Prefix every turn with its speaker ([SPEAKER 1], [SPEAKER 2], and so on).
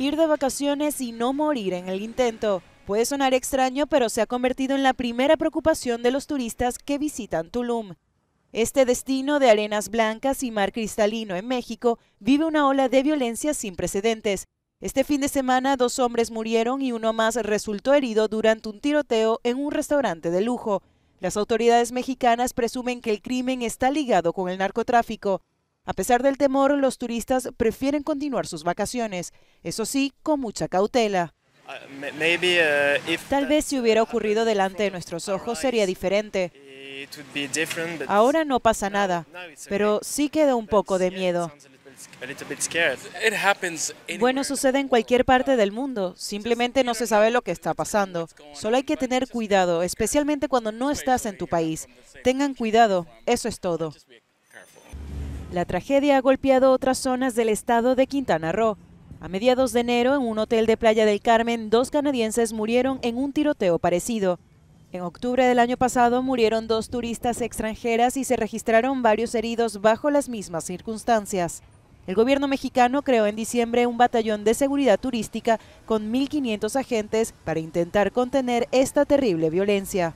[SPEAKER 1] Ir de vacaciones y no morir en el intento. Puede sonar extraño, pero se ha convertido en la primera preocupación de los turistas que visitan Tulum. Este destino de arenas blancas y mar cristalino en México vive una ola de violencia sin precedentes. Este fin de semana dos hombres murieron y uno más resultó herido durante un tiroteo en un restaurante de lujo. Las autoridades mexicanas presumen que el crimen está ligado con el narcotráfico. A pesar del temor, los turistas prefieren continuar sus vacaciones, eso sí, con mucha cautela.
[SPEAKER 2] Uh, uh,
[SPEAKER 1] Tal vez si hubiera ocurrido delante de nuestros ojos sería diferente. Ahora no pasa nada, pero sí queda un poco de miedo. Bueno, sucede en cualquier parte del mundo. Simplemente no se sabe lo que está pasando. Solo hay que tener cuidado, especialmente cuando no estás en tu país. Tengan cuidado, eso es todo. La tragedia ha golpeado otras zonas del estado de Quintana Roo. A mediados de enero, en un hotel de Playa del Carmen, dos canadienses murieron en un tiroteo parecido. En octubre del año pasado murieron dos turistas extranjeras y se registraron varios heridos bajo las mismas circunstancias. El gobierno mexicano creó en diciembre un batallón de seguridad turística con 1.500 agentes para intentar contener esta terrible violencia.